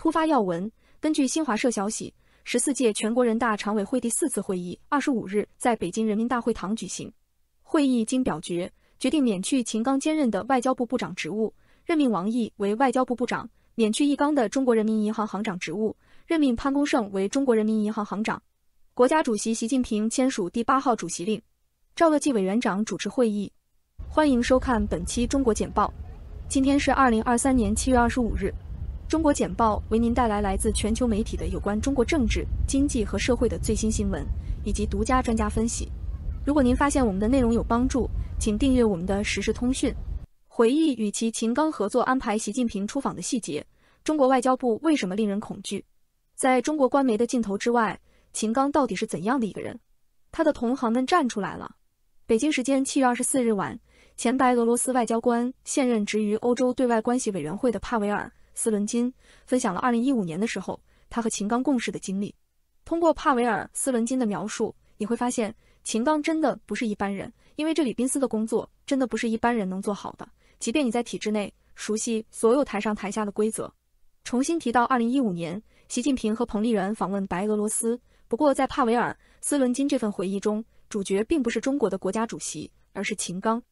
突发要闻：根据新华社消息，十四届全国人大常委会第四次会议二十五日在北京人民大会堂举行。会议经表决，决定免去秦刚兼任的外交部部长职务，任命王毅为外交部部长；免去易纲的中国人民银行行长职务，任命潘功胜为中国人民银行行长。国家主席习近平签署第八号主席令，赵乐际委员长主持会议。欢迎收看本期中国简报。今天是二零二三年七月二十五日。中国简报为您带来来自全球媒体的有关中国政治、经济和社会的最新新闻以及独家专家分析。如果您发现我们的内容有帮助，请订阅我们的时事通讯。回忆与其秦刚合作安排习近平出访的细节，中国外交部为什么令人恐惧？在中国官媒的镜头之外，秦刚到底是怎样的一个人？他的同行们站出来了。北京时间七月二十四日晚，前白俄罗斯外交官、现任职于欧洲对外关系委员会的帕维尔。斯伦金分享了二零一五年的时候，他和秦刚共事的经历。通过帕维尔·斯伦金的描述，你会发现秦刚真的不是一般人，因为这里宾斯的工作真的不是一般人能做好的。即便你在体制内熟悉所有台上台下的规则。重新提到二零一五年，习近平和彭丽媛访问白俄罗斯。不过在帕维尔·斯伦金这份回忆中，主角并不是中国的国家主席，而是秦刚。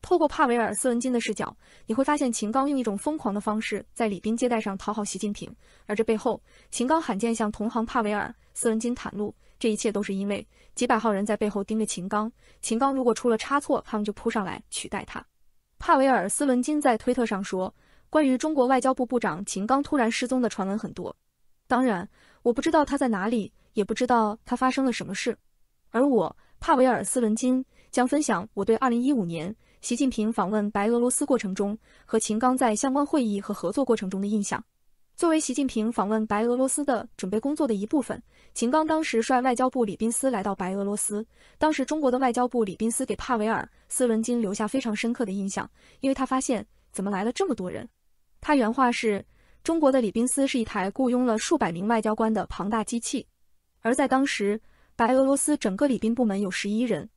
透过帕维尔·斯文金的视角，你会发现秦刚用一种疯狂的方式在礼宾接待上讨好习近平，而这背后，秦刚罕见向同行帕维尔·斯文金袒露，这一切都是因为几百号人在背后盯着秦刚，秦刚如果出了差错，他们就扑上来取代他。帕维尔·斯文金在推特上说：“关于中国外交部部长秦刚突然失踪的传闻很多，当然我不知道他在哪里，也不知道他发生了什么事，而我，帕维尔·斯文金将分享我对2015年。”习近平访问白俄罗斯过程中和秦刚在相关会议和合作过程中的印象。作为习近平访问白俄罗斯的准备工作的一部分，秦刚当时率外交部礼宾司来到白俄罗斯。当时中国的外交部礼宾司给帕维尔·斯文金留下非常深刻的印象，因为他发现怎么来了这么多人。他原话是：“中国的礼宾司是一台雇佣了数百名外交官的庞大机器。”而在当时，白俄罗斯整个礼宾部门有十一人。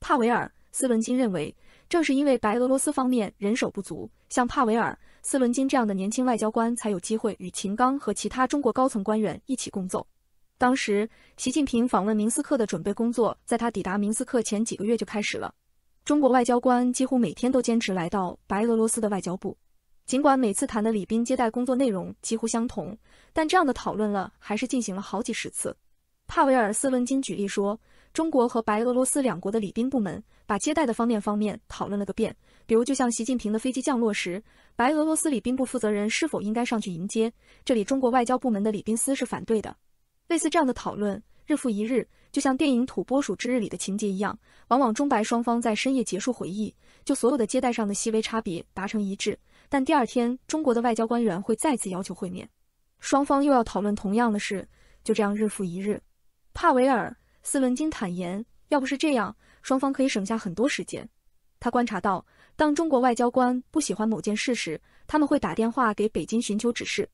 帕维尔·斯文金认为。正是因为白俄罗斯方面人手不足，像帕维尔·斯伦金这样的年轻外交官才有机会与秦刚和其他中国高层官员一起共奏。当时，习近平访问明斯克的准备工作，在他抵达明斯克前几个月就开始了。中国外交官几乎每天都坚持来到白俄罗斯的外交部，尽管每次谈的礼宾接待工作内容几乎相同，但这样的讨论了还是进行了好几十次。帕维尔·斯伦金举例说。中国和白俄罗斯两国的礼宾部门把接待的方面方面讨论了个遍，比如就像习近平的飞机降落时，白俄罗斯礼宾部负责人是否应该上去迎接，这里中国外交部门的礼宾司是反对的。类似这样的讨论日复一日，就像电影《土拨鼠之日》里的情节一样，往往中白双方在深夜结束会议，就所有的接待上的细微差别达成一致。但第二天，中国的外交官员会再次要求会面，双方又要讨论同样的事，就这样日复一日。帕维尔。斯伦金坦言，要不是这样，双方可以省下很多时间。他观察到，当中国外交官不喜欢某件事时，他们会打电话给北京寻求指示，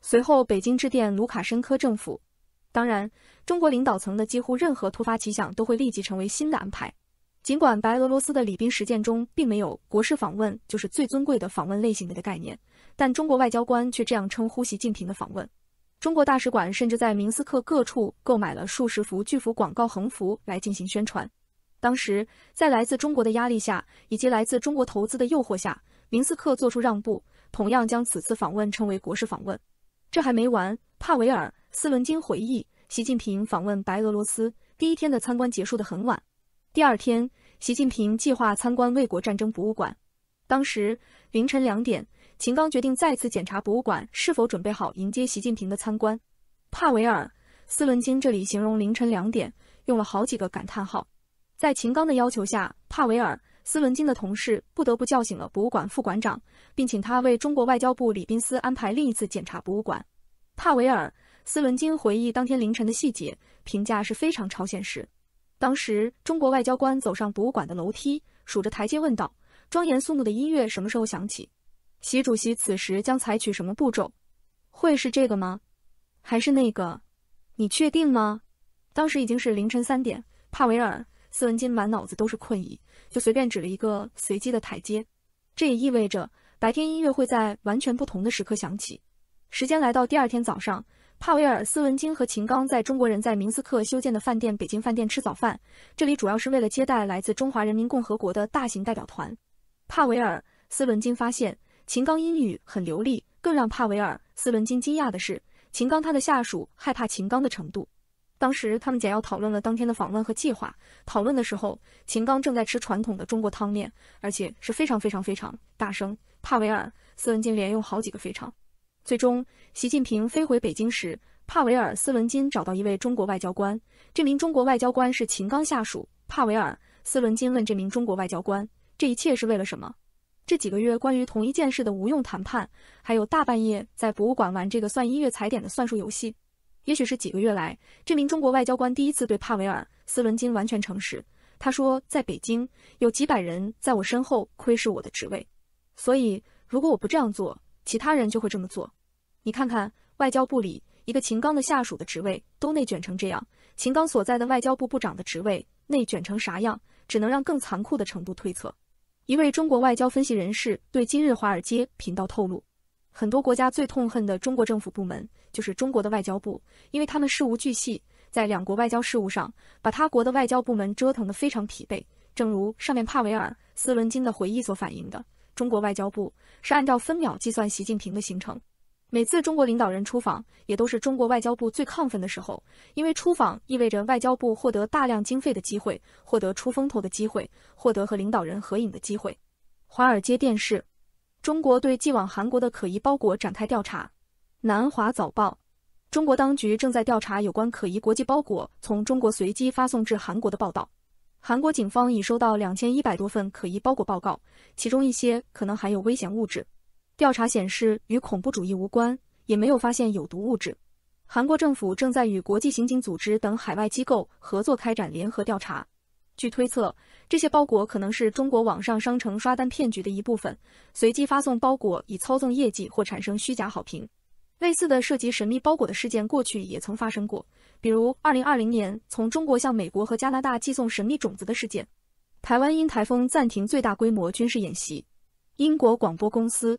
随后北京致电卢卡申科政府。当然，中国领导层的几乎任何突发奇想都会立即成为新的安排。尽管白俄罗斯的礼宾实践中并没有“国事访问”就是最尊贵的访问类型的概念，但中国外交官却这样称呼习近平的访问。中国大使馆甚至在明斯克各处购买了数十幅巨幅广告横幅来进行宣传。当时，在来自中国的压力下，以及来自中国投资的诱惑下，明斯克做出让步，同样将此次访问称为国事访问。这还没完，帕维尔·斯伦金回忆，习近平访问白俄罗斯第一天的参观结束的很晚。第二天，习近平计划参观卫国战争博物馆。当时凌晨两点。秦刚决定再次检查博物馆是否准备好迎接习近平的参观。帕维尔·斯伦金这里形容凌晨两点用了好几个感叹号。在秦刚的要求下，帕维尔·斯伦金的同事不得不叫醒了博物馆副馆长，并请他为中国外交部礼宾司安排另一次检查博物馆。帕维尔·斯伦金回忆当天凌晨的细节，评价是非常超现实。当时中国外交官走上博物馆的楼梯，数着台阶问道：“庄严肃穆的音乐什么时候响起？”习主席此时将采取什么步骤？会是这个吗？还是那个？你确定吗？当时已经是凌晨三点，帕维尔·斯文金满脑子都是困意，就随便指了一个随机的台阶。这也意味着白天音乐会在完全不同的时刻响起。时间来到第二天早上，帕维尔·斯文金和秦刚在中国人在明斯克修建的饭店——北京饭店吃早饭。这里主要是为了接待来自中华人民共和国的大型代表团。帕维尔·斯文金发现。秦刚英语很流利。更让帕维尔·斯伦金惊讶的是，秦刚他的下属害怕秦刚的程度。当时他们简要讨论了当天的访问和计划。讨论的时候，秦刚正在吃传统的中国汤面，而且是非常非常非常大声。帕维尔·斯伦金连用好几个非常。最终，习近平飞回北京时，帕维尔·斯伦金找到一位中国外交官。这名中国外交官是秦刚下属。帕维尔·斯伦金问这名中国外交官：“这一切是为了什么？”这几个月关于同一件事的无用谈判，还有大半夜在博物馆玩这个算音乐踩点的算术游戏，也许是几个月来这名中国外交官第一次对帕维尔斯伦金完全诚实。他说，在北京有几百人在我身后窥视我的职位，所以如果我不这样做，其他人就会这么做。你看看外交部里一个秦刚的下属的职位都内卷成这样，秦刚所在的外交部部长的职位内卷成啥样，只能让更残酷的程度推测。一位中国外交分析人士对今日华尔街频道透露，很多国家最痛恨的中国政府部门就是中国的外交部，因为他们事无巨细，在两国外交事务上把他国的外交部门折腾得非常疲惫。正如上面帕维尔·斯伦金的回忆所反映的，中国外交部是按照分秒计算习近平的行程。每次中国领导人出访，也都是中国外交部最亢奋的时候，因为出访意味着外交部获得大量经费的机会，获得出风头的机会，获得和领导人合影的机会。华尔街电视，中国对寄往韩国的可疑包裹展开调查。南华早报，中国当局正在调查有关可疑国际包裹从中国随机发送至韩国的报道。韩国警方已收到两千一百多份可疑包裹报告，其中一些可能含有危险物质。调查显示，与恐怖主义无关，也没有发现有毒物质。韩国政府正在与国际刑警组织等海外机构合作开展联合调查。据推测，这些包裹可能是中国网上商城刷单骗局的一部分，随机发送包裹以操纵业绩或产生虚假好评。类似的涉及神秘包裹的事件过去也曾发生过，比如2020年从中国向美国和加拿大寄送神秘种子的事件。台湾因台风暂停最大规模军事演习。英国广播公司。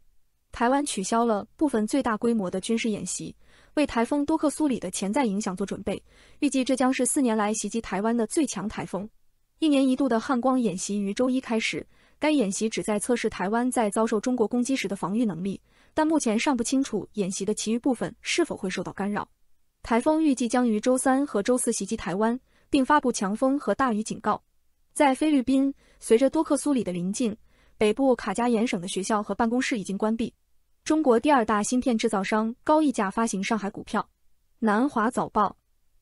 台湾取消了部分最大规模的军事演习，为台风多克苏里的潜在影响做准备。预计这将是四年来袭击台湾的最强台风。一年一度的汉光演习于周一开始，该演习旨在测试台湾在遭受中国攻击时的防御能力，但目前尚不清楚演习的其余部分是否会受到干扰。台风预计将于周三和周四袭击台湾，并发布强风和大雨警告。在菲律宾，随着多克苏里的临近，北部卡加延省的学校和办公室已经关闭。中国第二大芯片制造商高溢价发行上海股票。南华早报：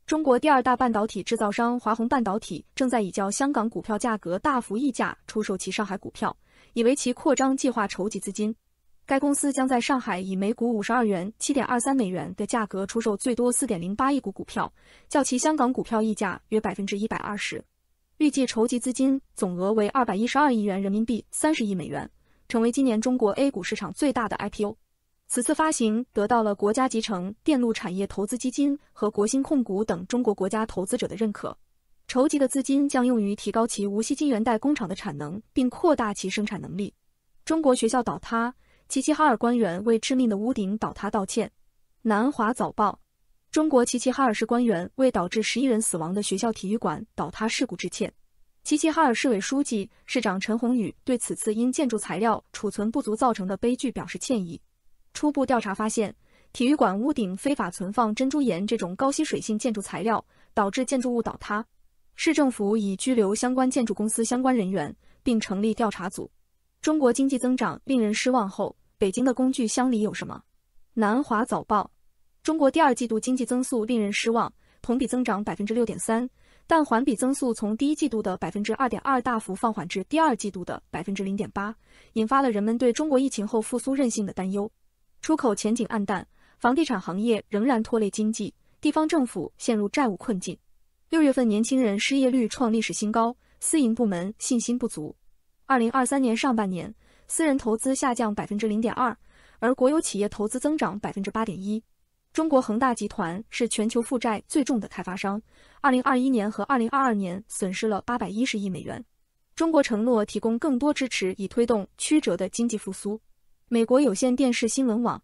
中国第二大半导体制造商华虹半导体正在以较香港股票价格大幅溢价出售其上海股票，以为其扩张计划筹集资金。该公司将在上海以每股五十二元七点二三美元的价格出售最多四点零八亿股股票，较其香港股票溢价约百分之一百二十，预计筹集资金总额为二百一十二亿元人民币三十亿美元。成为今年中国 A 股市场最大的 IPO。此次发行得到了国家集成电路产业投资基金和国新控股等中国国家投资者的认可。筹集的资金将用于提高其无锡金源代工厂的产能，并扩大其生产能力。中国学校倒塌，齐齐哈尔官员为致命的屋顶倒塌道歉。南华早报：中国齐齐哈尔市官员为导致十一人死亡的学校体育馆倒塌事故致歉。齐齐哈尔市委书记、市长陈宏宇对此次因建筑材料储存不足造成的悲剧表示歉意。初步调查发现，体育馆屋顶非法存放珍珠岩这种高吸水性建筑材料，导致建筑物倒塌。市政府已拘留相关建筑公司相关人员，并成立调查组。中国经济增长令人失望后，北京的工具箱里有什么？南华早报：中国第二季度经济增速令人失望，同比增长百分之六点三。但环比增速从第一季度的百分之二点二大幅放缓至第二季度的百分之零点八，引发了人们对中国疫情后复苏韧性的担忧。出口前景黯淡，房地产行业仍然拖累经济，地方政府陷入债务困境。六月份年轻人失业率创历史新高，私营部门信心不足。二零二三年上半年，私人投资下降百分之零点二，而国有企业投资增长百分之八点一。中国恒大集团是全球负债最重的开发商，2021年和2022年损失了810亿美元。中国承诺提供更多支持，以推动曲折的经济复苏。美国有线电视新闻网，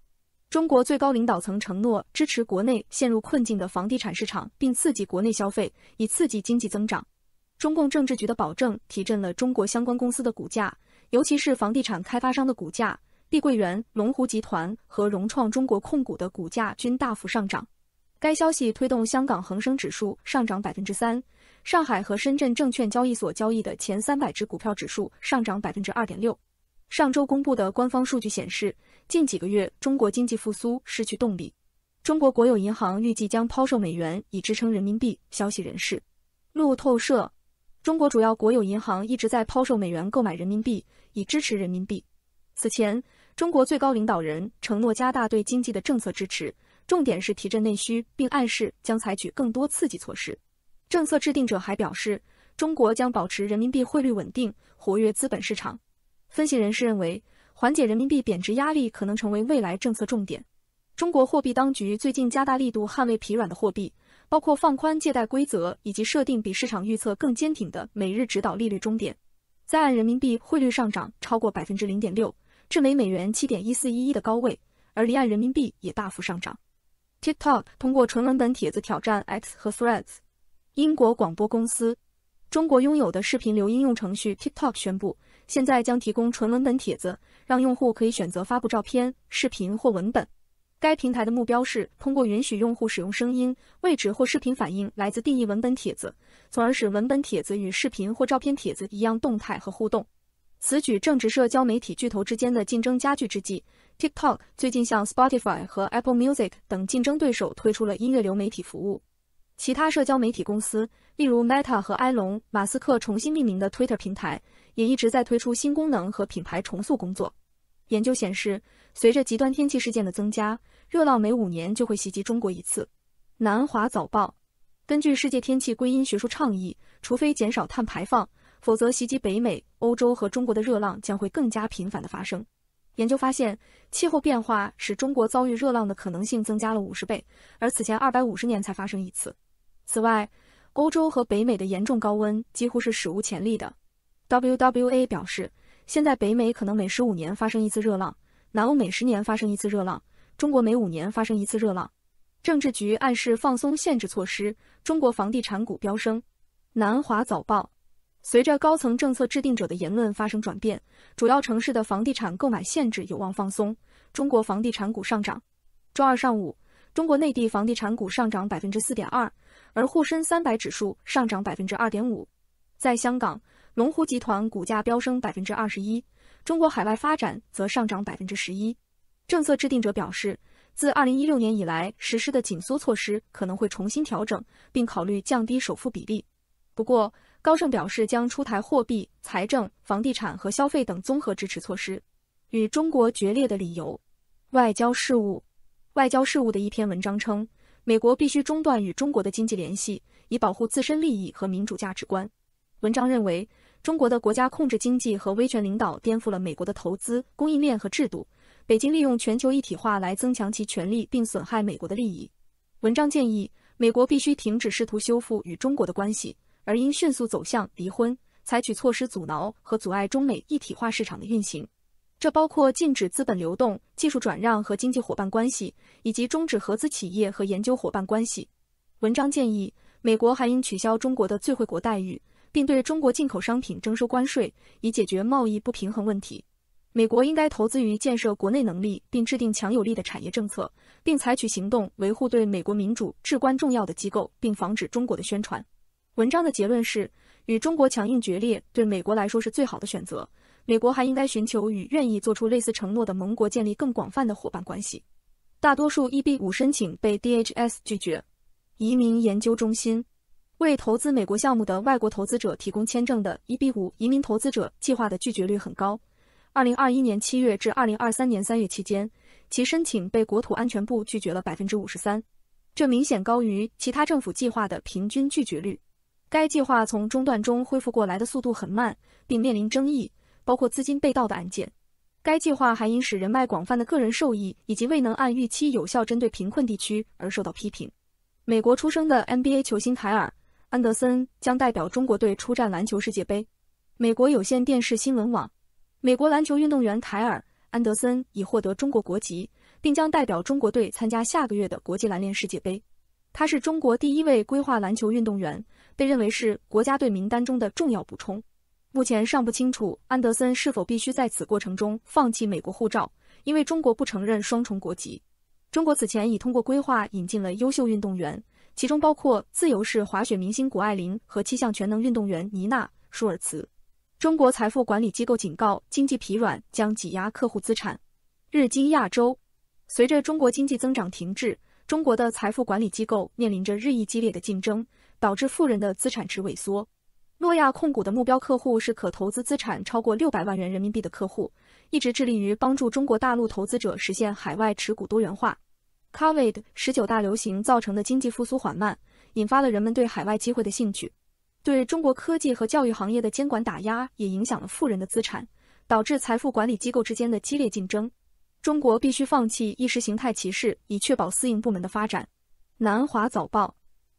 中国最高领导层承诺支持国内陷入困境的房地产市场，并刺激国内消费，以刺激经济增长。中共政治局的保证提振了中国相关公司的股价，尤其是房地产开发商的股价。碧桂园、龙湖集团和融创中国控股的股价均大幅上涨。该消息推动香港恒生指数上涨百分之三，上海和深圳证券交易所交易的前三百只股票指数上涨百分之二点六。上周公布的官方数据显示，近几个月中国经济复苏失去动力。中国国有银行预计将抛售美元以支撑人民币。消息人士，路透社，中国主要国有银行一直在抛售美元购买人民币以支持人民币。此前。中国最高领导人承诺加大对经济的政策支持，重点是提振内需，并暗示将采取更多刺激措施。政策制定者还表示，中国将保持人民币汇率稳定，活跃资本市场。分析人士认为，缓解人民币贬值压力可能成为未来政策重点。中国货币当局最近加大力度捍卫疲软的货币，包括放宽借贷规则以及设定比市场预测更坚挺的每日指导利率终点。在岸人民币汇率上涨超过百分之零点六。至每美元七点一四一一的高位，而离岸人民币也大幅上涨。TikTok 通过纯文本帖子挑战 X 和 Threads。英国广播公司，中国拥有的视频流应用程序 TikTok 宣布，现在将提供纯文本帖子，让用户可以选择发布照片、视频或文本。该平台的目标是通过允许用户使用声音、位置或视频反应来自定义文本帖子，从而使文本帖子与视频或照片帖子一样动态和互动。此举正值社交媒体巨头之间的竞争加剧之际。TikTok 最近向 Spotify 和 Apple Music 等竞争对手推出了音乐流媒体服务。其他社交媒体公司，例如 Meta 和埃隆·马斯克重新命名的 Twitter 平台，也一直在推出新功能和品牌重塑工作。研究显示，随着极端天气事件的增加，热浪每五年就会袭击中国一次。南华早报根据世界天气归因学术倡议，除非减少碳排放。否则，袭击北美、欧洲和中国的热浪将会更加频繁的发生。研究发现，气候变化使中国遭遇热浪的可能性增加了五十倍，而此前二百五十年才发生一次。此外，欧洲和北美的严重高温几乎是史无前例的。WWA 表示，现在北美可能每十五年发生一次热浪，南欧每十年发生一次热浪，中国每五年发生一次热浪。政治局暗示放松限制措施，中国房地产股飙升。南华早报。随着高层政策制定者的言论发生转变，主要城市的房地产购买限制有望放松，中国房地产股上涨。周二上午，中国内地房地产股上涨百分之四点二，而沪深三百指数上涨百分之二点五。在香港，龙湖集团股价飙升百分之二十一，中国海外发展则上涨百分之十一。政策制定者表示，自二零一六年以来实施的紧缩措施可能会重新调整，并考虑降低首付比例。不过，高盛表示将出台货币、财政、房地产和消费等综合支持措施。与中国决裂的理由，外交事务，外交事务的一篇文章称，美国必须中断与中国的经济联系，以保护自身利益和民主价值观。文章认为，中国的国家控制经济和威权领导颠覆了美国的投资、供应链和制度。北京利用全球一体化来增强其权力并损害美国的利益。文章建议，美国必须停止试图修复与中国的关系。而应迅速走向离婚，采取措施阻挠和阻碍中美一体化市场的运行，这包括禁止资本流动、技术转让和经济伙伴关系，以及终止合资企业和研究伙伴关系。文章建议，美国还应取消中国的最惠国待遇，并对中国进口商品征收关税，以解决贸易不平衡问题。美国应该投资于建设国内能力，并制定强有力的产业政策，并采取行动维护对美国民主至关重要的机构，并防止中国的宣传。文章的结论是，与中国强硬决裂对美国来说是最好的选择。美国还应该寻求与愿意做出类似承诺的盟国建立更广泛的伙伴关系。大多数 EB 五申请被 DHS 拒绝。移民研究中心为投资美国项目的外国投资者提供签证的 EB 五移民投资者计划的拒绝率很高。二零二一年七月至二零二三年三月期间，其申请被国土安全部拒绝了百分之五十三，这明显高于其他政府计划的平均拒绝率。该计划从中断中恢复过来的速度很慢，并面临争议，包括资金被盗的案件。该计划还因使人脉广泛的个人受益，以及未能按预期有效针对贫困地区而受到批评。美国出生的 NBA 球星凯尔·安德森将代表中国队出战篮球世界杯。美国有线电视新闻网：美国篮球运动员凯尔·安德森已获得中国国籍，并将代表中国队参加下个月的国际篮联世界杯。他是中国第一位规划篮球运动员。被认为是国家队名单中的重要补充。目前尚不清楚安德森是否必须在此过程中放弃美国护照，因为中国不承认双重国籍。中国此前已通过规划引进了优秀运动员，其中包括自由式滑雪明星谷爱凌和七项全能运动员尼娜·舒尔茨。中国财富管理机构警告，经济疲软将挤压客户资产。日经亚洲，随着中国经济增长停滞，中国的财富管理机构面临着日益激烈的竞争。导致富人的资产池萎缩。诺亚控股的目标客户是可投资资产超过六百万元人民币的客户，一直致力于帮助中国大陆投资者实现海外持股多元化。Covid 十九大流行造成的经济复苏缓慢，引发了人们对海外机会的兴趣。对中国科技和教育行业的监管打压也影响了富人的资产，导致财富管理机构之间的激烈竞争。中国必须放弃意识形态歧视，以确保私营部门的发展。南华早报。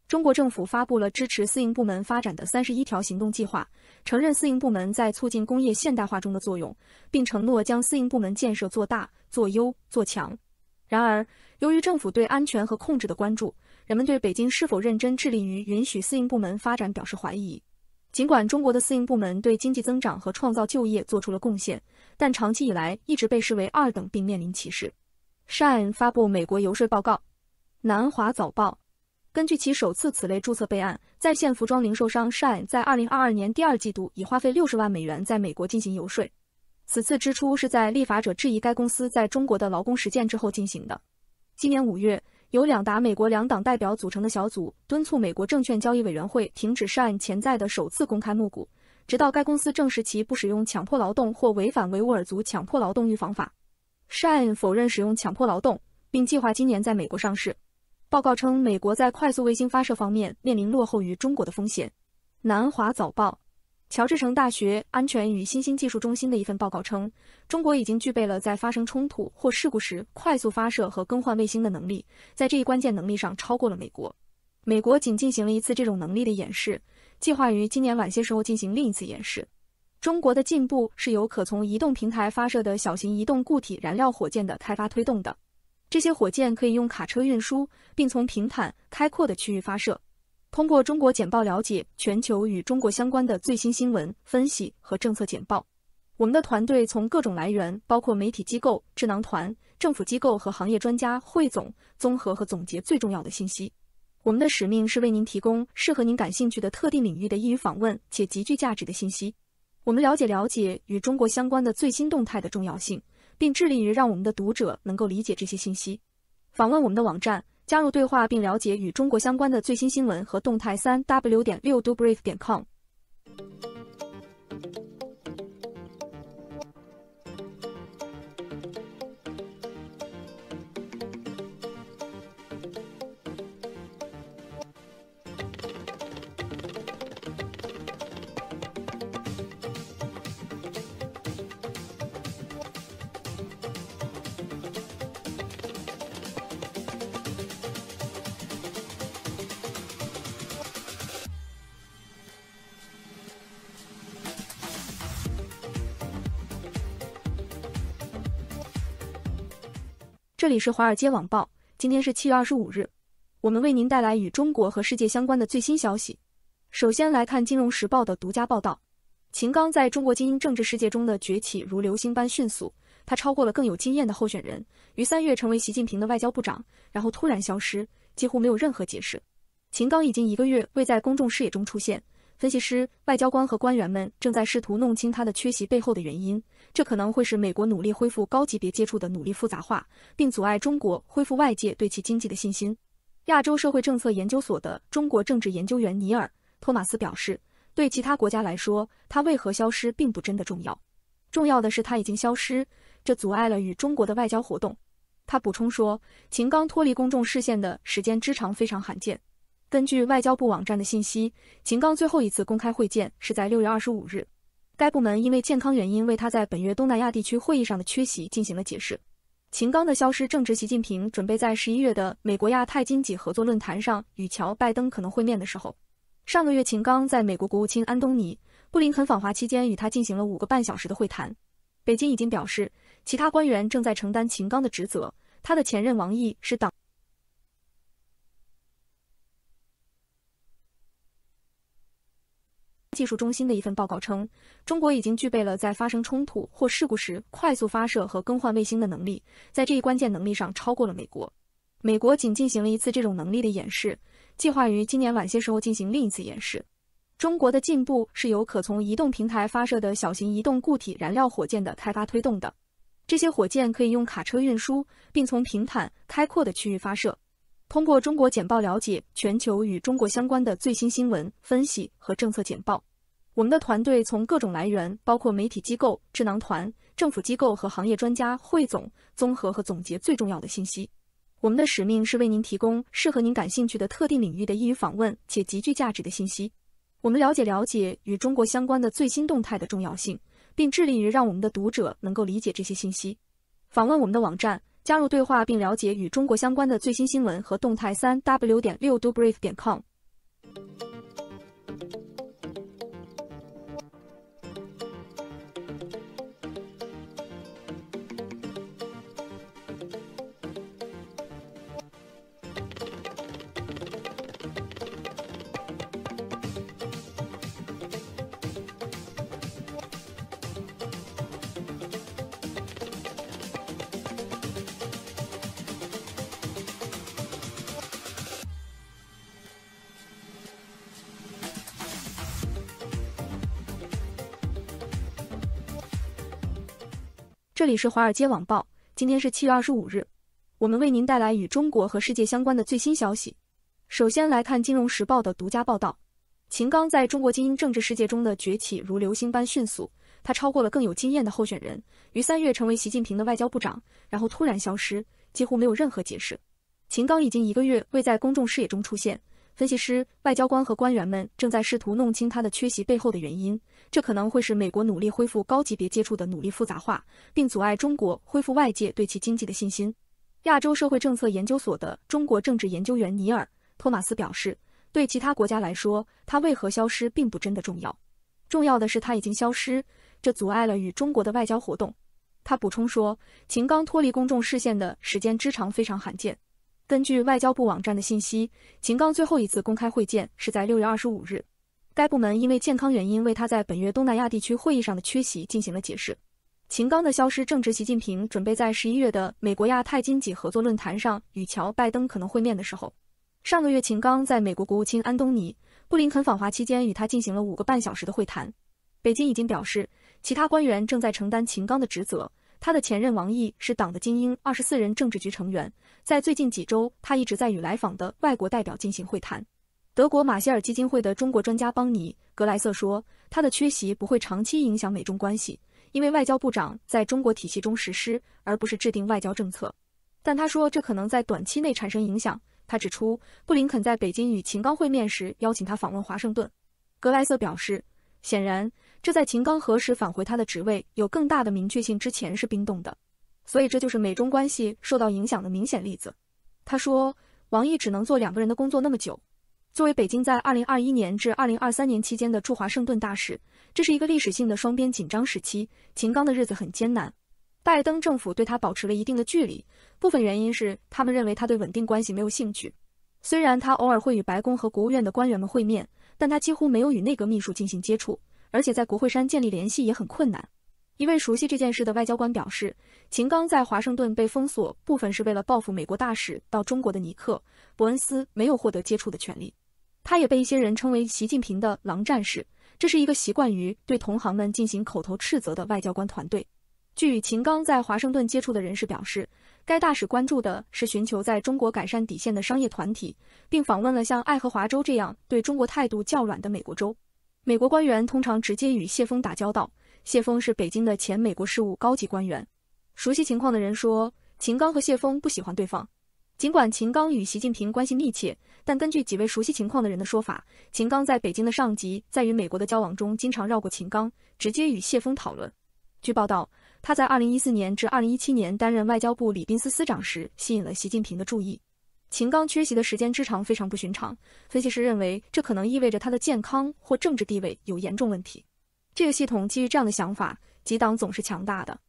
中国政府发布了支持私营部门发展的三十一条行动计划，承认私营部门在促进工业现代化中的作用，并承诺将私营部门建设做大、做优、做强。然而，由于政府对安全和控制的关注，人们对北京是否认真致力于允许私营部门发展表示怀疑。尽管中国的私营部门对经济增长和创造就业做出了贡献，但长期以来一直被视为二等，并面临歧视。Shane 发布美国游说报告，《南华早报》。根据其首次此类注册备案，在线服装零售商 Shine 在二零二二年第二季度已花费六十万美元在美国进行游说。此次支出是在立法者质疑该公司在中国的劳工实践之后进行的。今年五月，由两达美国两党代表组成的小组敦促美国证券交易委员会停止 Shine 潜在的首次公开募股，直到该公司证实其不使用强迫劳动或违反维吾尔族强迫劳动预防法。Shine 否认使用强迫劳动，并计划今年在美国上市。报告称，美国在快速卫星发射方面面临落后于中国的风险。南华早报，乔治城大学安全与新兴技术中心的一份报告称，中国已经具备了在发生冲突或事故时快速发射和更换卫星的能力，在这一关键能力上超过了美国。美国仅进行了一次这种能力的演示，计划于今年晚些时候进行另一次演示。中国的进步是由可从移动平台发射的小型移动固体燃料火箭的开发推动的。这些火箭可以用卡车运输，并从平坦开阔的区域发射。通过中国简报了解全球与中国相关的最新新闻分析和政策简报。我们的团队从各种来源，包括媒体机构、智囊团、政府机构和行业专家，汇总、综合和总结最重要的信息。我们的使命是为您提供适合您感兴趣的特定领域的易于访问且极具价值的信息。我们了解了解与中国相关的最新动态的重要性。并致力于让我们的读者能够理解这些信息。访问我们的网站，加入对话，并了解与中国相关的最新新闻和动态。三 w 点六 do b r i e f 点 com。这里是华尔街网报，今天是七月二十五日，我们为您带来与中国和世界相关的最新消息。首先来看金融时报的独家报道：秦刚在中国精英政治世界中的崛起如流星般迅速，他超过了更有经验的候选人，于三月成为习近平的外交部长，然后突然消失，几乎没有任何解释。秦刚已经一个月未在公众视野中出现。分析师、外交官和官员们正在试图弄清他的缺席背后的原因，这可能会使美国努力恢复高级别接触的努力复杂化，并阻碍中国恢复外界对其经济的信心。亚洲社会政策研究所的中国政治研究员尼尔·托马斯表示，对其他国家来说，他为何消失并不真的重要，重要的是他已经消失，这阻碍了与中国的外交活动。他补充说，秦刚脱离公众视线的时间之长非常罕见。根据外交部网站的信息，秦刚最后一次公开会见是在六月二十五日。该部门因为健康原因为他在本月东南亚地区会议上的缺席进行了解释。秦刚的消失正值习近平准备在十一月的美国亚太经济合作论坛上与乔·拜登可能会面的时候。上个月，秦刚在美国国务卿安东尼·布林肯访华期间与他进行了五个半小时的会谈。北京已经表示，其他官员正在承担秦刚的职责。他的前任王毅是党。技术中心的一份报告称，中国已经具备了在发生冲突或事故时快速发射和更换卫星的能力，在这一关键能力上超过了美国。美国仅进行了一次这种能力的演示，计划于今年晚些时候进行另一次演示。中国的进步是由可从移动平台发射的小型移动固体燃料火箭的开发推动的，这些火箭可以用卡车运输，并从平坦开阔的区域发射。通过中国简报了解全球与中国相关的最新新闻分析和政策简报。我们的团队从各种来源，包括媒体机构、智囊团、政府机构和行业专家，汇总、综合和总结最重要的信息。我们的使命是为您提供适合您感兴趣的特定领域的易于访问且极具价值的信息。我们了解了解与中国相关的最新动态的重要性，并致力于让我们的读者能够理解这些信息。访问我们的网站。加入对话并了解与中国相关的最新新闻和动态。三 w 点六 dobrief 点 com。这里是华尔街网报，今天是七月二十五日，我们为您带来与中国和世界相关的最新消息。首先来看《金融时报》的独家报道：秦刚在中国精英政治世界中的崛起如流星般迅速，他超过了更有经验的候选人，于三月成为习近平的外交部长，然后突然消失，几乎没有任何解释。秦刚已经一个月未在公众视野中出现，分析师、外交官和官员们正在试图弄清他的缺席背后的原因。这可能会使美国努力恢复高级别接触的努力复杂化，并阻碍中国恢复外界对其经济的信心。亚洲社会政策研究所的中国政治研究员尼尔·托马斯表示，对其他国家来说，他为何消失并不真的重要，重要的是他已经消失，这阻碍了与中国的外交活动。他补充说，秦刚脱离公众视线的时间之长非常罕见。根据外交部网站的信息，秦刚最后一次公开会见是在六月二十五日。该部门因为健康原因为他在本月东南亚地区会议上的缺席进行了解释。秦刚的消失正值习近平准备在十一月的美国亚太经济合作论坛上与乔·拜登可能会面的时候。上个月，秦刚在美国国务卿安东尼·布林肯访华期间与他进行了五个半小时的会谈。北京已经表示，其他官员正在承担秦刚的职责。他的前任王毅是党的精英，二十四人政治局成员。在最近几周，他一直在与来访的外国代表进行会谈。德国马歇尔基金会的中国专家邦尼·格莱瑟说，他的缺席不会长期影响美中关系，因为外交部长在中国体系中实施，而不是制定外交政策。但他说，这可能在短期内产生影响。他指出，布林肯在北京与秦刚会面时邀请他访问华盛顿。格莱瑟表示，显然这在秦刚何时返回他的职位有更大的明确性之前是冰冻的。所以，这就是美中关系受到影响的明显例子。他说，王毅只能做两个人的工作那么久。作为北京在二零二一年至二零二三年期间的驻华盛顿大使，这是一个历史性的双边紧张时期。秦刚的日子很艰难，拜登政府对他保持了一定的距离，部分原因是他们认为他对稳定关系没有兴趣。虽然他偶尔会与白宫和国务院的官员们会面，但他几乎没有与内阁秘书进行接触，而且在国会山建立联系也很困难。一位熟悉这件事的外交官表示，秦刚在华盛顿被封锁部分是为了报复美国大使到中国的尼克·伯恩斯没有获得接触的权利。他也被一些人称为习近平的“狼战士”，这是一个习惯于对同行们进行口头斥责的外交官团队。据秦刚在华盛顿接触的人士表示，该大使关注的是寻求在中国改善底线的商业团体，并访问了像爱荷华州这样对中国态度较软的美国州。美国官员通常直接与谢峰打交道。谢峰是北京的前美国事务高级官员。熟悉情况的人说，秦刚和谢峰不喜欢对方。尽管秦刚与习近平关系密切，但根据几位熟悉情况的人的说法，秦刚在北京的上级在与美国的交往中经常绕过秦刚，直接与谢峰讨论。据报道，他在2014年至2017年担任外交部礼宾司司长时，吸引了习近平的注意。秦刚缺席的时间之长非常不寻常，分析师认为这可能意味着他的健康或政治地位有严重问题。这个系统基于这样的想法：极党总是强大的，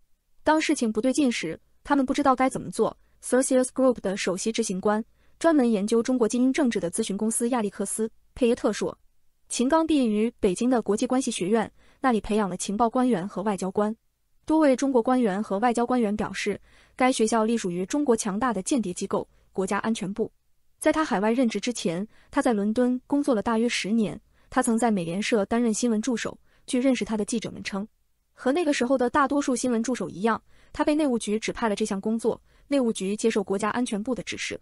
当事情不对劲时，他们不知道该怎么做。s h r s i a s Group 的首席执行官，专门研究中国精英政治的咨询公司亚历克斯·佩耶特说：“秦刚毕业于北京的国际关系学院，那里培养了情报官员和外交官。多位中国官员和外交官员表示，该学校隶属于中国强大的间谍机构——国家安全部。在他海外任职之前，他在伦敦工作了大约十年。他曾在美联社担任新闻助手。据认识他的记者们称，和那个时候的大多数新闻助手一样，他被内务局指派了这项工作。”内务局接受国家安全部的指示。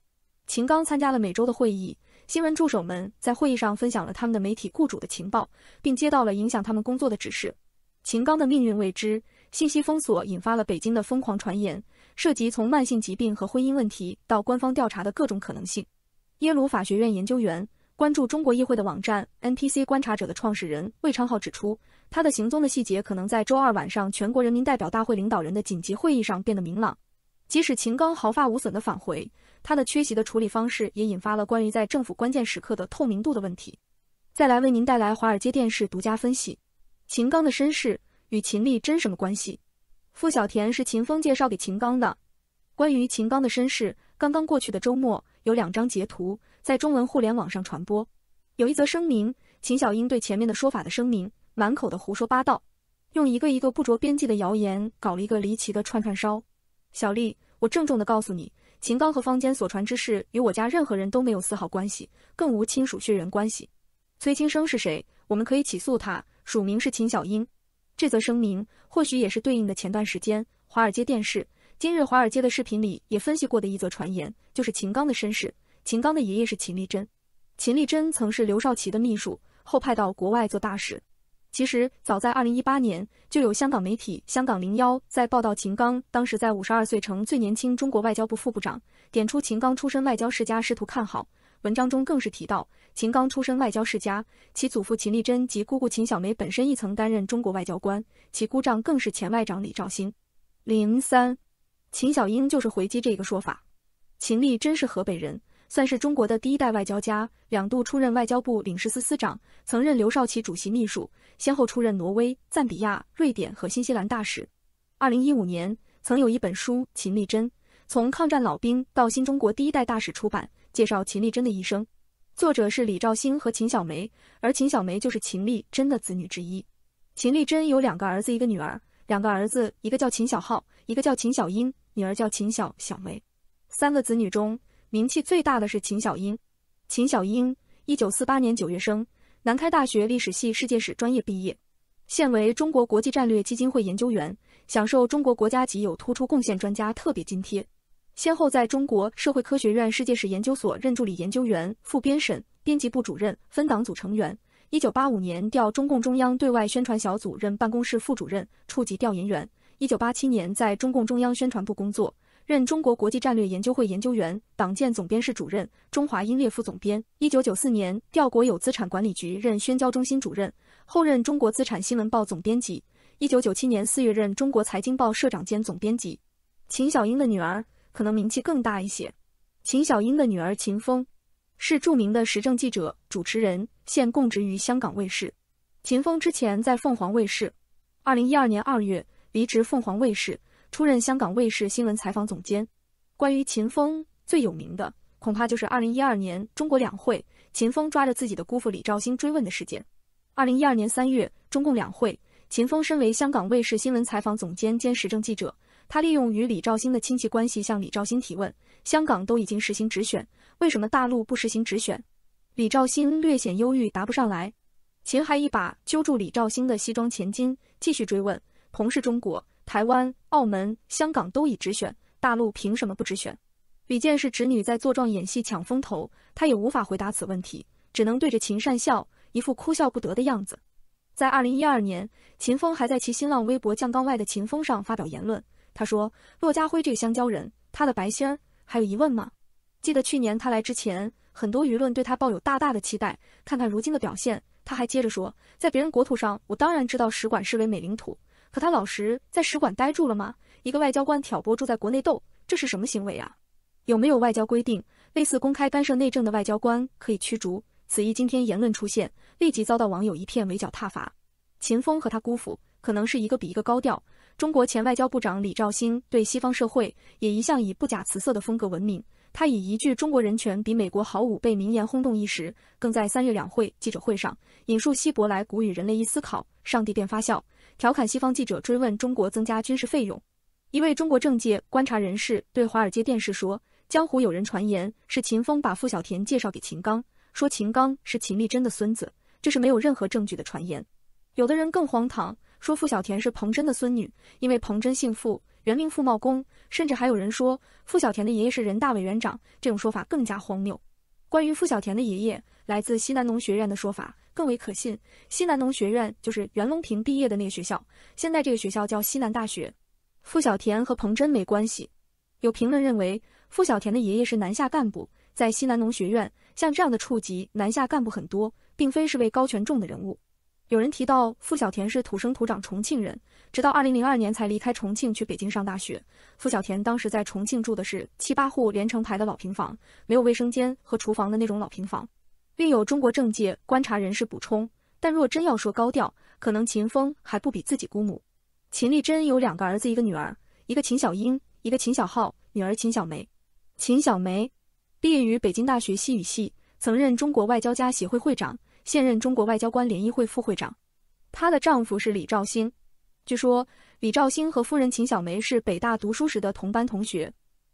秦刚参加了每周的会议，新闻助手们在会议上分享了他们的媒体雇主的情报，并接到了影响他们工作的指示。秦刚的命运未知，信息封锁引发了北京的疯狂传言，涉及从慢性疾病和婚姻问题到官方调查的各种可能性。耶鲁法学院研究员、关注中国议会的网站 N P C 观察者的创始人魏昌浩指出，他的行踪的细节可能在周二晚上全国人民代表大会领导人的紧急会议上变得明朗。即使秦刚毫发无损地返回，他的缺席的处理方式也引发了关于在政府关键时刻的透明度的问题。再来为您带来华尔街电视独家分析：秦刚的身世与秦丽真什么关系？付小田是秦风介绍给秦刚的。关于秦刚的身世，刚刚过去的周末有两张截图在中文互联网上传播。有一则声明，秦小英对前面的说法的声明，满口的胡说八道，用一个一个不着边际的谣言搞了一个离奇的串串烧。小丽，我郑重的告诉你，秦刚和坊间所传之事与我家任何人都没有丝毫关系，更无亲属血缘关系。崔清生是谁？我们可以起诉他。署名是秦小英。这则声明或许也是对应的前段时间，华尔街电视《今日华尔街》的视频里也分析过的一则传言，就是秦刚的身世。秦刚的爷爷是秦立珍，秦立珍曾是刘少奇的秘书，后派到国外做大使。其实早在二零一八年，就有香港媒体《香港零幺》在报道秦刚，当时在五十二岁成最年轻中国外交部副部长，点出秦刚出身外交世家，试图看好。文章中更是提到，秦刚出身外交世家，其祖父秦丽珍及姑姑秦小梅本身亦曾担任中国外交官，其姑丈更是前外长李肇兴。零三，秦小英就是回击这个说法，秦丽真是河北人。算是中国的第一代外交家，两度出任外交部领事司司长，曾任刘少奇主席秘书，先后出任挪威、赞比亚、瑞典和新西兰大使。二零一五年曾有一本书《秦立珍：从抗战老兵到新中国第一代大使》出版，介绍秦立珍的一生。作者是李兆兴和秦小梅，而秦小梅就是秦立珍的子女之一。秦立珍有两个儿子，一个女儿，两个儿子一个叫秦小浩，一个叫秦小英，女儿叫秦小小梅。三个子女中。名气最大的是秦小英。秦小英，一九四八年九月生，南开大学历史系世界史专业毕业，现为中国国际战略基金会研究员，享受中国国家级有突出贡献专家特别津贴。先后在中国社会科学院世界史研究所任助理研究员、副编审、编辑部主任、分党组成员。一九八五年调中共中央对外宣传小组任办公室副主任、处级调研员。一九八七年在中共中央宣传部工作。任中国国际战略研究会研究员、党建总编室主任、中华英烈副总编。一九九四年调国有资产管理局任宣教中心主任，后任中国资产新闻报总编辑。一九九七年四月任中国财经报社长兼总编辑。秦小英的女儿可能名气更大一些。秦小英的女儿秦风是著名的时政记者、主持人，现供职于香港卫视。秦风之前在凤凰卫视，二零一二年二月离职凤凰卫视。出任香港卫视新闻采访总监。关于秦风最有名的，恐怕就是二零一二年中国两会，秦风抓着自己的姑父李兆星追问的事件。二零一二年三月，中共两会，秦风身为香港卫视新闻采访总监兼时政记者，他利用与李兆星的亲戚关系向李兆星提问：香港都已经实行直选，为什么大陆不实行直选？李兆星略显忧郁，答不上来。秦还一把揪住李兆星的西装前襟，继续追问：同是中国。台湾、澳门、香港都已直选，大陆凭什么不直选？李健是侄女在做状演戏抢风头，他也无法回答此问题，只能对着秦善笑，一副哭笑不得的样子。在二零一二年，秦风还在其新浪微博“酱缸外的秦风”上发表言论，他说：“骆家辉这个香蕉人，他的白心儿还有疑问吗？”记得去年他来之前，很多舆论对他抱有大大的期待，看看如今的表现，他还接着说：“在别人国土上，我当然知道使馆视为美领土。”可他老实在使馆呆住了吗？一个外交官挑拨住在国内斗，这是什么行为啊？有没有外交规定，类似公开干涉内政的外交官可以驱逐？此一今天言论出现，立即遭到网友一片围剿挞伐。秦风和他姑父可能是一个比一个高调。中国前外交部长李肇星对西方社会也一向以不假辞色的风格闻名，他以一句中国人权比美国好五倍名言轰动一时，更在三月两会记者会上引述希伯来古语：“人类一思考，上帝便发笑。”调侃西方记者追问中国增加军事费用，一位中国政界观察人士对华尔街电视说：“江湖有人传言是秦风把傅小田介绍给秦刚，说秦刚是秦丽珍的孙子，这是没有任何证据的传言。有的人更荒唐，说傅小田是彭真的孙女，因为彭真姓傅，原名傅茂功。甚至还有人说傅小田的爷爷是人大委员长，这种说法更加荒谬。关于傅小田的爷爷。”来自西南农学院的说法更为可信。西南农学院就是袁隆平毕业的那个学校，现在这个学校叫西南大学。傅小田和彭真没关系。有评论认为，傅小田的爷爷是南下干部，在西南农学院，像这样的处级南下干部很多，并非是位高权重的人物。有人提到，傅小田是土生土长重庆人，直到二零零二年才离开重庆去北京上大学。傅小田当时在重庆住的是七八户连成排的老平房，没有卫生间和厨房的那种老平房。另有中国政界观察人士补充，但若真要说高调，可能秦风还不比自己姑母秦丽珍有两个儿子一个女儿，一个秦小英，一个秦小浩，女儿秦小梅。秦小梅毕业于北京大学西语系，曾任中国外交家协会会长，现任中国外交官联谊会副会长。她的丈夫是李兆星，据说李兆星和夫人秦小梅是北大读书时的同班同学。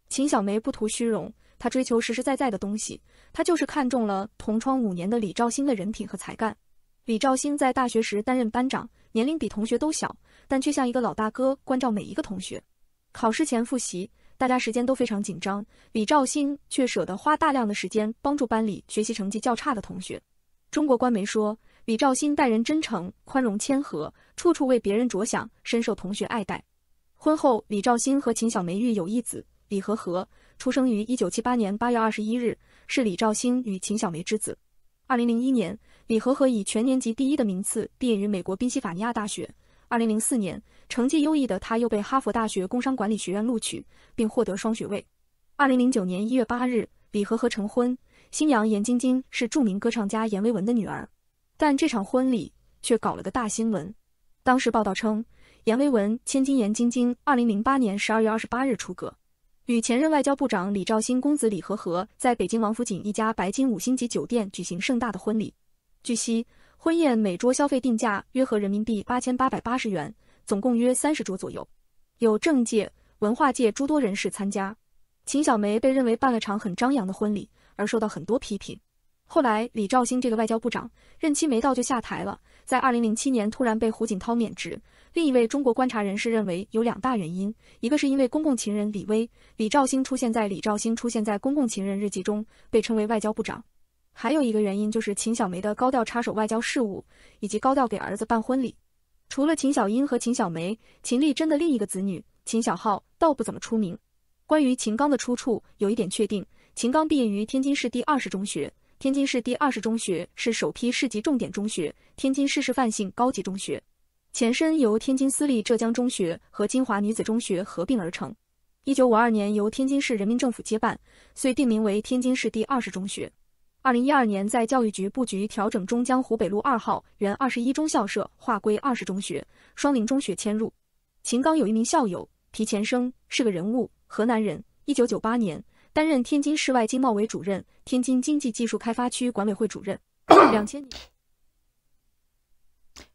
秦小梅不图虚荣。他追求实实在在的东西，他就是看中了同窗五年的李兆兴的人品和才干。李兆兴在大学时担任班长，年龄比同学都小，但却像一个老大哥，关照每一个同学。考试前复习，大家时间都非常紧张，李兆兴却舍得花大量的时间帮助班里学习成绩较差的同学。中国官媒说，李兆兴待人真诚、宽容、谦和，处处为别人着想，深受同学爱戴。婚后，李兆兴和秦小梅育有一子李和和。出生于一九七八年八月二十一日，是李兆星与秦小梅之子。二零零一年，李河河以全年级第一的名次毕业于美国宾夕法尼亚大学。二零零四年，成绩优异的他又被哈佛大学工商管理学院录取，并获得双学位。二零零九年一月八日，李河河成婚，新娘严晶晶是著名歌唱家严维文的女儿。但这场婚礼却搞了个大新闻。当时报道称，严维文千金严晶晶二零零八年十二月二十八日出阁。与前任外交部长李肇星公子李和和在北京王府井一家白金五星级酒店举行盛大的婚礼。据悉，婚宴每桌消费定价约合人民币八千八百八十元，总共约三十桌左右，有政界、文化界诸多人士参加。秦小梅被认为办了场很张扬的婚礼，而受到很多批评。后来，李肇星这个外交部长任期没到就下台了。在二零零七年突然被胡锦涛免职。另一位中国观察人士认为有两大原因，一个是因为公共情人李薇、李兆星出现在李兆星出现在公共情人日记中，被称为外交部长；还有一个原因就是秦小梅的高调插手外交事务，以及高调给儿子办婚礼。除了秦小英和秦小梅，秦丽珍的另一个子女秦小浩倒不怎么出名。关于秦刚的出处有一点确定，秦刚毕业于天津市第二十中学。天津市第二十中学是首批市级重点中学、天津市示范性高级中学，前身由天津私立浙江中学和金华女子中学合并而成。一九五二年由天津市人民政府接办，遂定名为天津市第二十中学。二零一二年，在教育局布局调整中，江湖北路二号原二十一中校舍划归二十中学，双林中学迁入。秦刚有一名校友，皮前生，是个人物，河南人。一九九八年。担任天津市外经贸委主任，天津经济技术开发区管委会主任。两千年。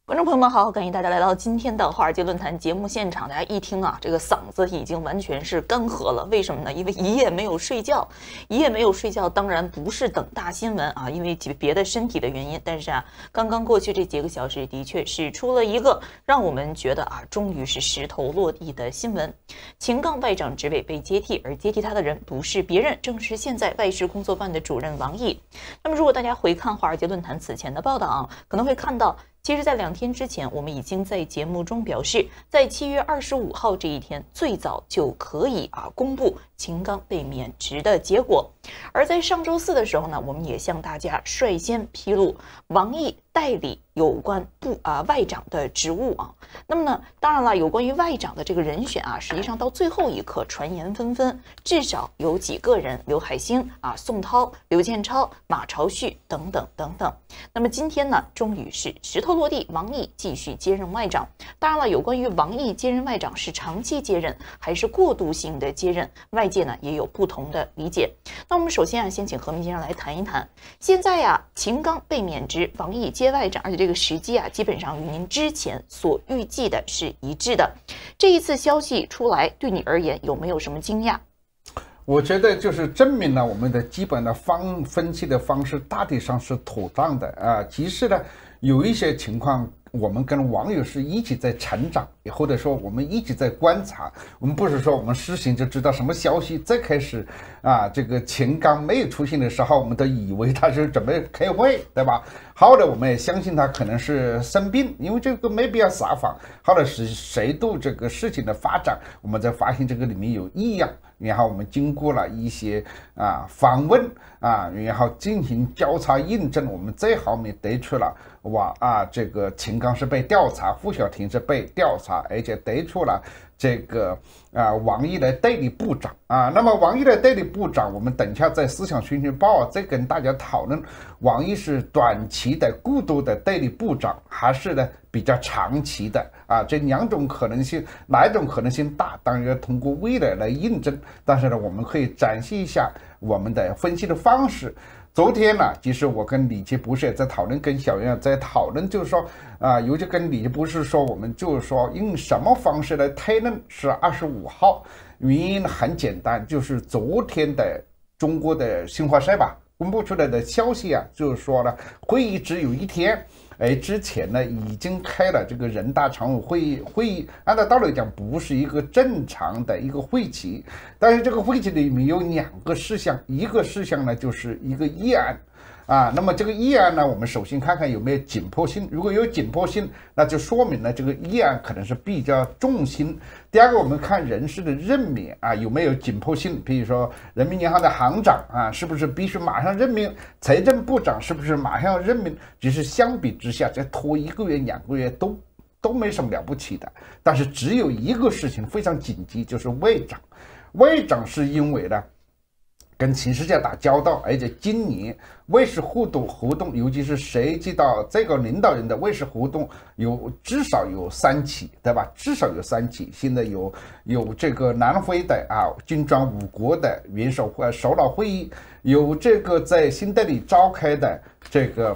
观众朋友们好，欢迎大家来到今天的华尔街论坛节目现场。大家一听啊，这个嗓子已经完全是干涸了，为什么呢？因为一夜没有睡觉，一夜没有睡觉，当然不是等大新闻啊，因为别的身体的原因。但是啊，刚刚过去这几个小时，的确是出了一个让我们觉得啊，终于是石头落地的新闻。秦刚外长职位被接替，而接替他的人不是别人，正是现在外事工作办的主任王毅。那么，如果大家回看华尔街论坛此前的报道啊，可能会看到。其实，在两天之前，我们已经在节目中表示，在七月二十五号这一天，最早就可以啊公布。秦刚被免职的结果，而在上周四的时候呢，我们也向大家率先披露王毅代理有关部啊外长的职务啊。那么呢，当然了，有关于外长的这个人选啊，实际上到最后一刻传言纷纷，至少有几个人：刘海星啊、宋涛、刘建超、马朝旭等等等等。那么今天呢，终于是石头落地，王毅继续接任外长。当然了，有关于王毅接任外长是长期接任还是过渡性的接任外。界呢也有不同的理解。那我们首先啊，先请何明先生来谈一谈。现在呀，秦刚被免职，王毅接外长，而且这个时机啊，基本上与您之前所预计的是一致的。这一次消息出来，对你而言有没有什么惊讶？我觉得就是证明了我们的基本的方分析的方式大体上是妥当的啊。其实呢，有一些情况。我们跟网友是一起在成长，也或者说我们一起在观察。我们不是说我们事先就知道什么消息。最开始，啊，这个秦刚没有出现的时候，我们都以为他是准备开会，对吧？后来我们也相信他可能是生病，因为这个没必要撒谎。后来是随着这个事情的发展，我们才发现这个里面有异样。然后我们经过了一些啊访问啊，然后进行交叉验证，我们最后面得出了哇啊，这个秦刚是被调查，傅小婷是被调查，而且得出了。这个啊，王毅的代理部长啊，那么王毅的代理部长，我们等一下在《思想宣传报》再跟大家讨论，王毅是短期的过渡的代理部长，还是呢比较长期的啊？这两种可能性，哪一种可能性大？当然要通过未来来印证，但是呢，我们可以展示一下我们的分析的方式。昨天呢，其实我跟李杰博士也在讨论，跟小杨在讨论，就是说，啊，尤其跟李杰博士说，我们就是说，用什么方式来推论是二十五号？原因很简单，就是昨天的中国的新华社吧，公布出来的消息啊，就是说呢，会议只有一天。哎，之前呢已经开了这个人大常务会议会议，按照道理讲不是一个正常的一个会期，但是这个会期里面有两个事项，一个事项呢就是一个议案。啊，那么这个议案呢，我们首先看看有没有紧迫性。如果有紧迫性，那就说明呢这个议案可能是比较重心。第二个，我们看人事的任免啊有没有紧迫性，比如说人民银行的行长啊，是不是必须马上任命？财政部长是不是马上要任命？只是相比之下，再拖一个月、两个月都都没什么了不起的。但是只有一个事情非常紧急，就是外长。外长是因为呢？跟全世界打交道，而且今年卫视互动活动，尤其是涉及到这个领导人的卫视活动，有至少有三起，对吧？至少有三起。现在有有这个南非的啊，金砖五国的元首会首脑会议，有这个在新德里召开的这个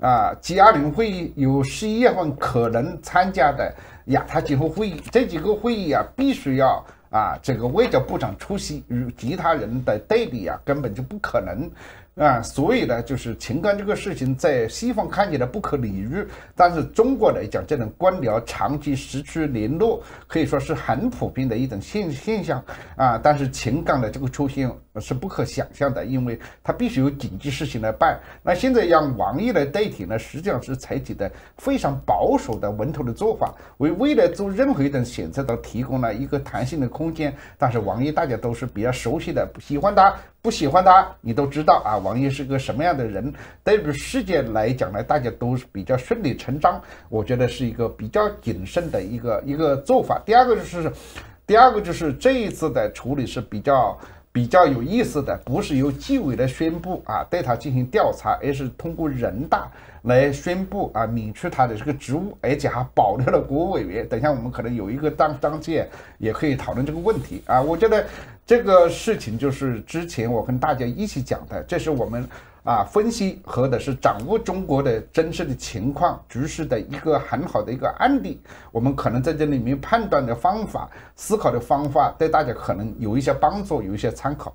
啊 G20 会议，有十一月份可能参加的亚太经合会议，这几个会议啊，必须要。啊，这个外交部长出席与其他人的对比啊，根本就不可能。啊，所以呢，就是情感这个事情，在西方看起来不可理喻，但是中国来讲，这种官僚长期失去联络，可以说是很普遍的一种现现象啊。但是情感的这个出现是不可想象的，因为它必须有紧急事情来办。那现在让王毅来代替呢，实际上是采取的非常保守的稳妥的做法，为未来做任何一种选择都提供了一个弹性的空间。但是王毅大家都是比较熟悉的，喜欢他。不喜欢他，你都知道啊。王毅是个什么样的人？对于世界来讲呢，大家都是比较顺理成章。我觉得是一个比较谨慎的一个一个做法。第二个就是，第二个就是这一次的处理是比较比较有意思的，不是由纪委来宣布啊，对他进行调查，而是通过人大来宣布啊，免去他的这个职务，而且还保留了国务委员。等下我们可能有一个当当节也可以讨论这个问题啊。我觉得。这个事情就是之前我跟大家一起讲的，这是我们啊分析和的是掌握中国的真实的情况局势的一个很好的一个案例，我们可能在这里面判断的方法、思考的方法对大家可能有一些帮助，有一些参考。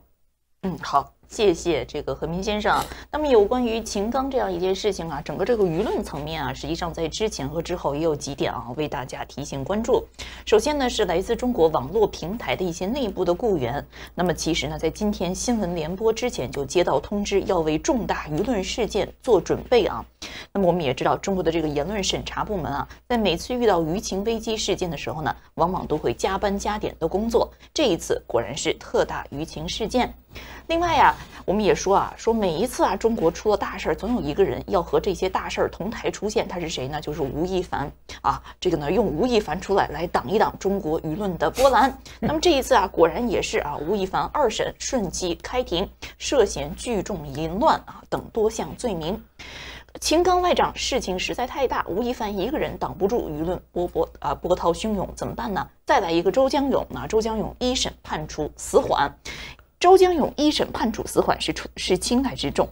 嗯，好。谢谢这个何明先生。那么有关于秦刚这样一件事情啊，整个这个舆论层面啊，实际上在之前和之后也有几点啊，为大家提醒关注。首先呢，是来自中国网络平台的一些内部的雇员。那么其实呢，在今天新闻联播之前就接到通知，要为重大舆论事件做准备啊。那么我们也知道，中国的这个言论审查部门啊，在每次遇到舆情危机事件的时候呢，往往都会加班加点的工作。这一次果然是特大舆情事件。另外呀。我们也说啊，说每一次啊，中国出了大事儿，总有一个人要和这些大事儿同台出现。他是谁呢？就是吴亦凡啊。这个呢，用吴亦凡出来来挡一挡中国舆论的波澜。那么这一次啊，果然也是啊，吴亦凡二审顺机开庭，涉嫌聚众淫乱啊等多项罪名。秦刚外长事情实在太大，吴亦凡一个人挡不住舆论波波啊，波涛汹涌，怎么办呢？再来一个周江勇啊、周江勇一审判处死缓。周江勇一审判处死缓是是轻还是重，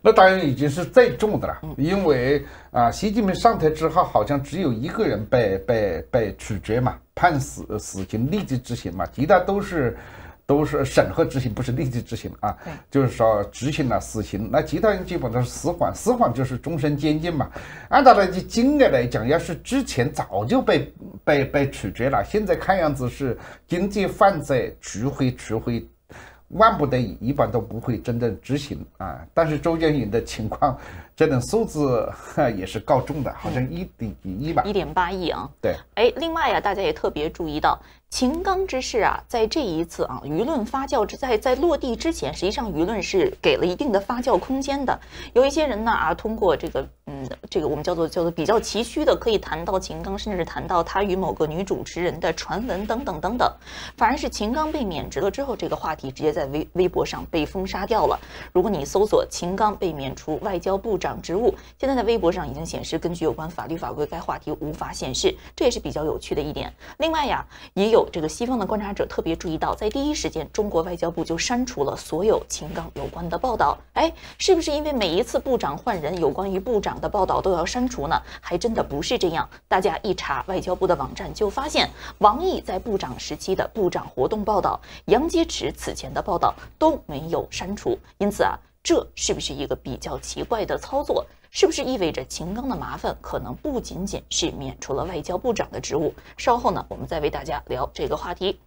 那当然已经是最重的了。因为啊，习近平上台之后，好像只有一个人被被被处决嘛，判死死刑立即执行嘛，其他都是都是审核执行，不是立即执行啊。就是说执行了死刑，那其他人基本都是死缓，死缓就是终身监禁嘛。按照那些金额来讲，要是之前早就被被被处决了，现在看样子是经济犯罪，除非除非。万不得已，一般都不会真正执行啊。但是周建云的情况，这种数字也是告重的，好像一点一亿吧，一点八亿啊。对，哎，另外呀，大家也特别注意到。秦刚之事啊，在这一次啊，舆论发酵之在在落地之前，实际上舆论是给了一定的发酵空间的。有一些人呢啊，通过这个嗯，这个我们叫做叫做比较崎岖的，可以谈到秦刚，甚至是谈到他与某个女主持人的传闻等等等等。反而是秦刚被免职了之后，这个话题直接在微微博上被封杀掉了。如果你搜索秦刚被免除外交部长职务，现在在微博上已经显示，根据有关法律法规，该话题无法显示。这也是比较有趣的一点。另外呀，也有。有这个西方的观察者特别注意到，在第一时间，中国外交部就删除了所有情港有关的报道。哎，是不是因为每一次部长换人，有关于部长的报道都要删除呢？还真的不是这样。大家一查外交部的网站，就发现王毅在部长时期的部长活动报道，杨洁篪此前的报道都没有删除。因此啊，这是不是一个比较奇怪的操作？是不是意味着秦刚的麻烦可能不仅仅是免除了外交部长的职务？稍后呢，我们再为大家聊这个话题。